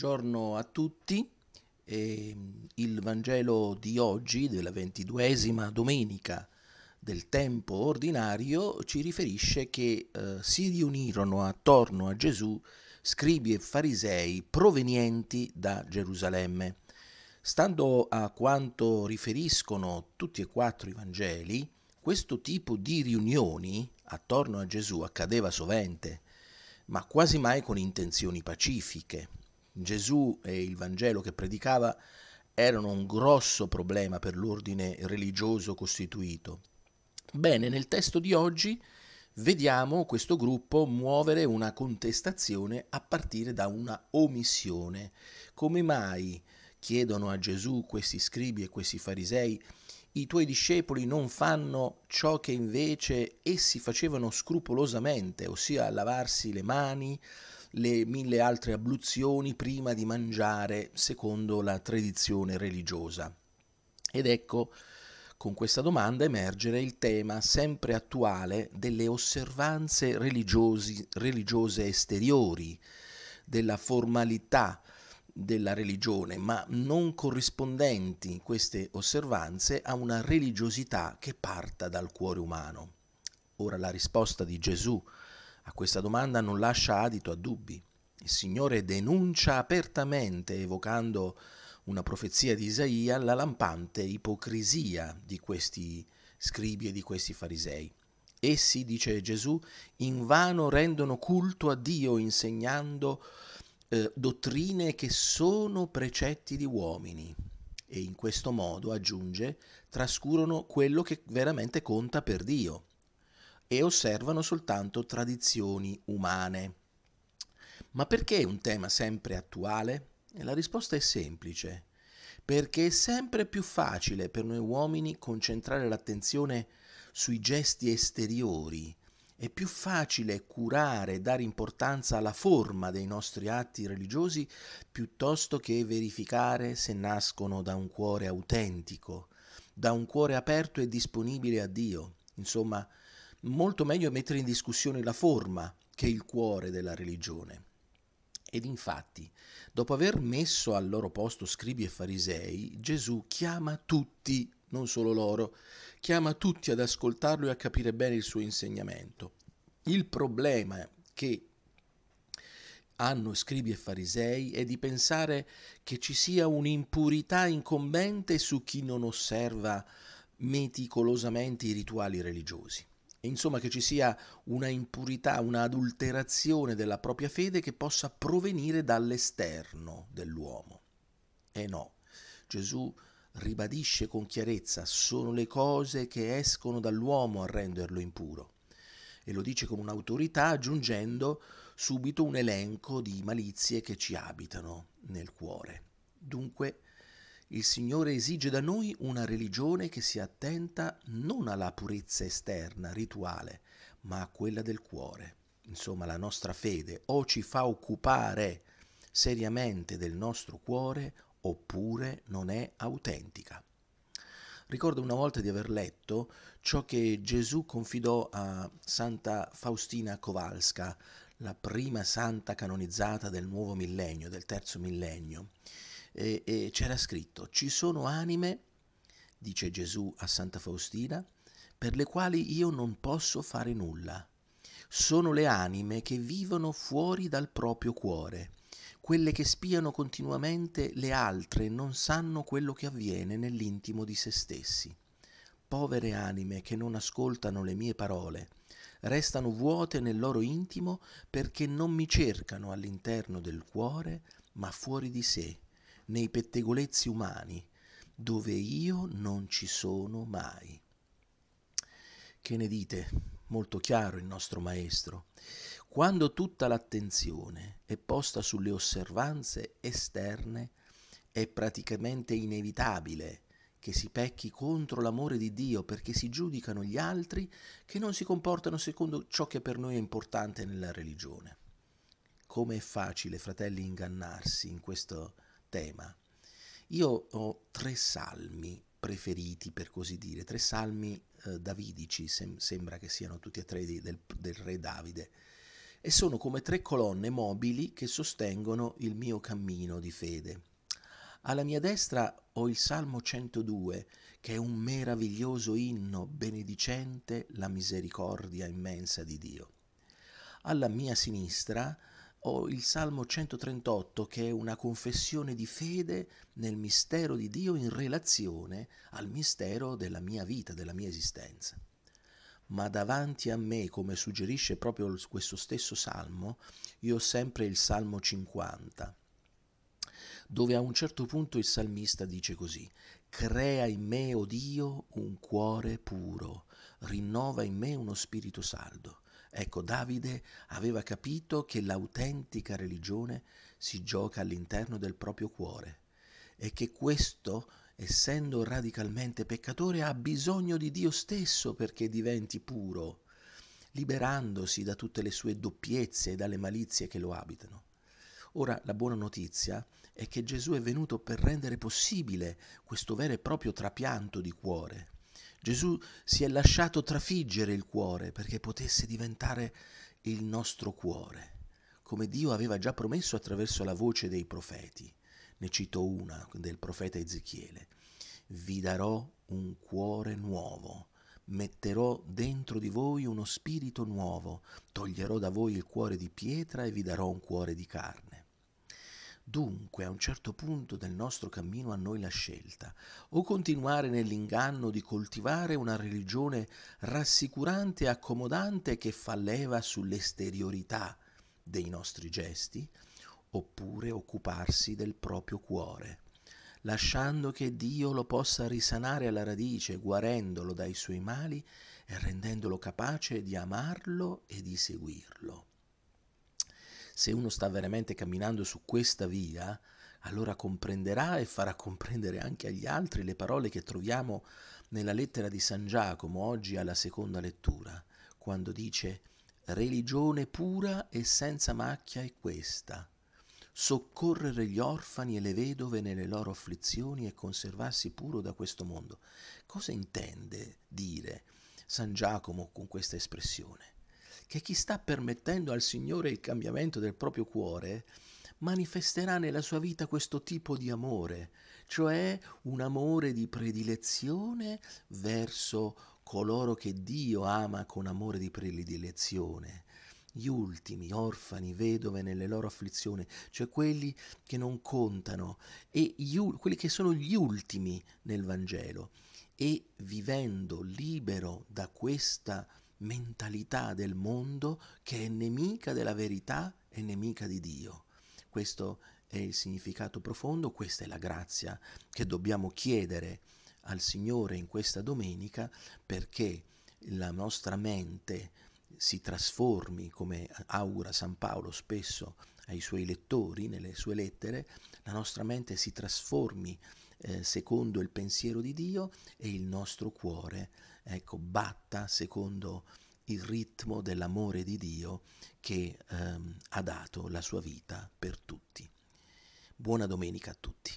buongiorno a tutti. E ehm, il Vangelo di oggi, della ventiduesima domenica del tempo ordinario, ci riferisce che eh, si riunirono attorno a Gesù scribi e farisei provenienti da Gerusalemme. Stando a quanto riferiscono tutti e quattro i Vangeli, questo tipo di riunioni attorno a Gesù accadeva sovente ma quasi mai con intenzioni pacifiche. Gesù e il Vangelo che predicava erano un grosso problema per l'ordine religioso costituito. Bene, nel testo di oggi vediamo questo gruppo muovere una contestazione a partire da una omissione. Come mai chiedono a Gesù questi scribi e questi farisei i tuoi discepoli non fanno ciò che invece essi facevano scrupolosamente, ossia lavarsi le mani, le mille altre abluzioni prima di mangiare, secondo la tradizione religiosa. Ed ecco, con questa domanda emergere il tema sempre attuale delle osservanze religiosi, religiose esteriori, della formalità della religione, ma non corrispondenti queste osservanze a una religiosità che parta dal cuore umano. Ora la risposta di Gesù a questa domanda non lascia adito a dubbi. Il Signore denuncia apertamente, evocando una profezia di Isaia, la lampante ipocrisia di questi scribi e di questi farisei. Essi, dice Gesù, invano rendono culto a Dio insegnando eh, dottrine che sono precetti di uomini e in questo modo, aggiunge, trascurano quello che veramente conta per Dio, e osservano soltanto tradizioni umane. Ma perché è un tema sempre attuale? La risposta è semplice, perché è sempre più facile per noi uomini concentrare l'attenzione sui gesti esteriori, è più facile curare e dare importanza alla forma dei nostri atti religiosi piuttosto che verificare se nascono da un cuore autentico, da un cuore aperto e disponibile a Dio. Insomma, molto meglio è mettere in discussione la forma che il cuore della religione. Ed infatti, dopo aver messo al loro posto scribi e farisei, Gesù chiama tutti, non solo loro, chiama tutti ad ascoltarlo e a capire bene il suo insegnamento. Il problema che hanno scribi e farisei è di pensare che ci sia un'impurità incombente su chi non osserva meticolosamente i rituali religiosi e insomma che ci sia una impurità, una adulterazione della propria fede che possa provenire dall'esterno dell'uomo. E eh no, Gesù ribadisce con chiarezza, sono le cose che escono dall'uomo a renderlo impuro. E lo dice con un'autorità aggiungendo subito un elenco di malizie che ci abitano nel cuore. Dunque, il Signore esige da noi una religione che sia attenta non alla purezza esterna, rituale, ma a quella del cuore. Insomma, la nostra fede o ci fa occupare seriamente del nostro cuore oppure non è autentica. Ricordo una volta di aver letto ciò che Gesù confidò a Santa Faustina Kowalska, la prima santa canonizzata del nuovo millennio, del terzo millennio e, e c'era scritto, ci sono anime, dice Gesù a Santa Faustina, per le quali io non posso fare nulla. Sono le anime che vivono fuori dal proprio cuore, quelle che spiano continuamente le altre e non sanno quello che avviene nell'intimo di se stessi. Povere anime che non ascoltano le mie parole, restano vuote nel loro intimo perché non mi cercano all'interno del cuore, ma fuori di sé, nei pettegolezzi umani, dove io non ci sono mai. Che ne dite? Molto chiaro il nostro maestro. Quando tutta l'attenzione è posta sulle osservanze esterne, è praticamente inevitabile che si pecchi contro l'amore di Dio perché si giudicano gli altri che non si comportano secondo ciò che per noi è importante nella religione. Come è facile, fratelli, ingannarsi in questo tema. Io ho tre salmi preferiti, per così dire, tre salmi eh, davidici, sem- sembra che siano tutti e tre di, del, del re Davide, e sono come tre colonne mobili che sostengono il mio cammino di fede. Alla mia destra ho il Salmo 102, che è un meraviglioso inno benedicente la misericordia immensa di Dio. Alla mia sinistra ho il Salmo 138 che è una confessione di fede nel mistero di Dio in relazione al mistero della mia vita, della mia esistenza. Ma davanti a me, come suggerisce proprio questo stesso Salmo, io ho sempre il Salmo 50, dove a un certo punto il salmista dice così, Crea in me, o oh Dio, un cuore puro, rinnova in me uno spirito saldo. Ecco, Davide aveva capito che l'autentica religione si gioca all'interno del proprio cuore e che questo, essendo radicalmente peccatore, ha bisogno di Dio stesso perché diventi puro, liberandosi da tutte le sue doppiezze e dalle malizie che lo abitano. Ora, la buona notizia è che Gesù è venuto per rendere possibile questo vero e proprio trapianto di cuore Gesù si è lasciato trafiggere il cuore perché potesse diventare il nostro cuore, come Dio aveva già promesso attraverso la voce dei profeti. Ne cito una del profeta Ezechiele. Vi darò un cuore nuovo, metterò dentro di voi uno spirito nuovo, toglierò da voi il cuore di pietra e vi darò un cuore di carne. Dunque, a un certo punto del nostro cammino a noi la scelta, o continuare nell'inganno di coltivare una religione rassicurante e accomodante che fa leva sull'esteriorità dei nostri gesti, oppure occuparsi del proprio cuore, lasciando che Dio lo possa risanare alla radice, guarendolo dai suoi mali e rendendolo capace di amarlo e di seguirlo se uno sta veramente camminando su questa via, allora comprenderà e farà comprendere anche agli altri le parole che troviamo nella lettera di San Giacomo oggi alla seconda lettura, quando dice religione pura e senza macchia è questa, soccorrere gli orfani e le vedove nelle loro afflizioni e conservarsi puro da questo mondo. Cosa intende dire San Giacomo con questa espressione? che chi sta permettendo al Signore il cambiamento del proprio cuore manifesterà nella sua vita questo tipo di amore, cioè un amore di predilezione verso coloro che Dio ama con amore di predilezione gli ultimi, orfani, vedove nelle loro afflizioni, cioè quelli che non contano e gli, quelli che sono gli ultimi nel Vangelo. E vivendo libero da questa mentalità del mondo che è nemica della verità e nemica di Dio. Questo è il significato profondo, questa è la grazia che dobbiamo chiedere al Signore in questa domenica perché la nostra mente si trasformi, come augura San Paolo spesso ai suoi lettori nelle sue lettere, la nostra mente si trasformi eh, secondo il pensiero di Dio e il nostro cuore ecco, batta secondo il ritmo dell'amore di Dio che ehm, ha dato la sua vita per tutti. Buona domenica a tutti.